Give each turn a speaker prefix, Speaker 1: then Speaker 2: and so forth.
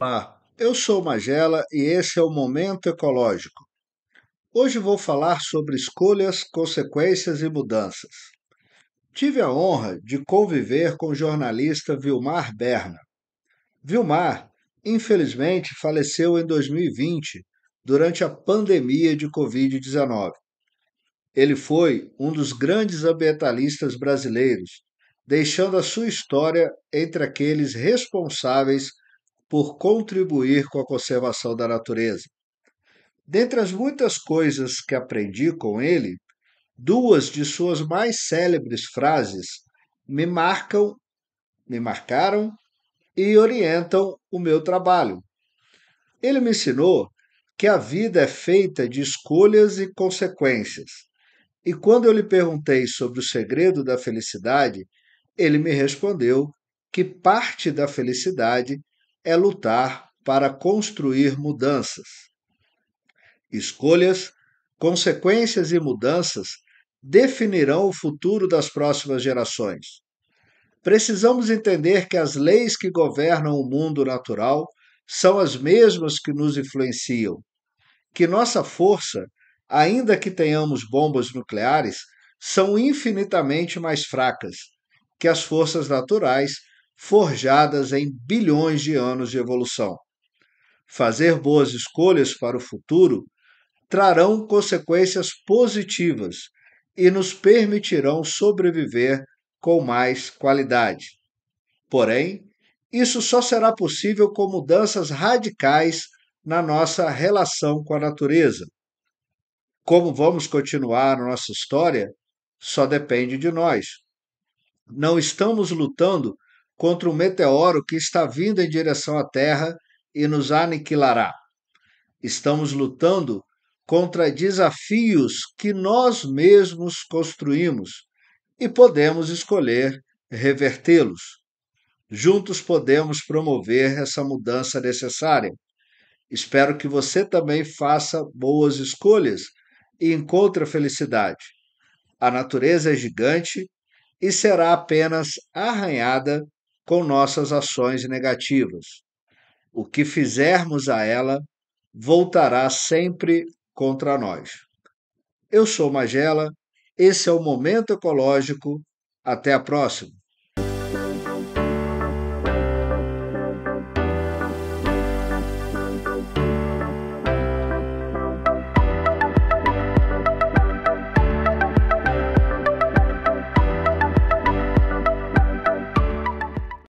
Speaker 1: Olá, eu sou Magela e esse é o Momento Ecológico. Hoje vou falar sobre escolhas, consequências e mudanças. Tive a honra de conviver com o jornalista Vilmar Berna. Vilmar, infelizmente, faleceu em 2020 durante a pandemia de Covid-19. Ele foi um dos grandes ambientalistas brasileiros, deixando a sua história entre aqueles responsáveis por contribuir com a conservação da natureza. Dentre as muitas coisas que aprendi com ele, duas de suas mais célebres frases me marcam, me marcaram e orientam o meu trabalho. Ele me ensinou que a vida é feita de escolhas e consequências. E quando eu lhe perguntei sobre o segredo da felicidade, ele me respondeu que parte da felicidade é lutar para construir mudanças. Escolhas, consequências e mudanças definirão o futuro das próximas gerações. Precisamos entender que as leis que governam o mundo natural são as mesmas que nos influenciam, que nossa força, ainda que tenhamos bombas nucleares, são infinitamente mais fracas que as forças naturais forjadas em bilhões de anos de evolução. Fazer boas escolhas para o futuro trarão consequências positivas e nos permitirão sobreviver com mais qualidade. Porém, isso só será possível com mudanças radicais na nossa relação com a natureza. Como vamos continuar nossa história só depende de nós. Não estamos lutando contra o meteoro que está vindo em direção à Terra e nos aniquilará. Estamos lutando contra desafios que nós mesmos construímos e podemos escolher revertê-los. Juntos podemos promover essa mudança necessária. Espero que você também faça boas escolhas e encontre a felicidade. A natureza é gigante e será apenas arranhada com nossas ações negativas. O que fizermos a ela voltará sempre contra nós. Eu sou Magela, esse é o Momento Ecológico. Até a próxima!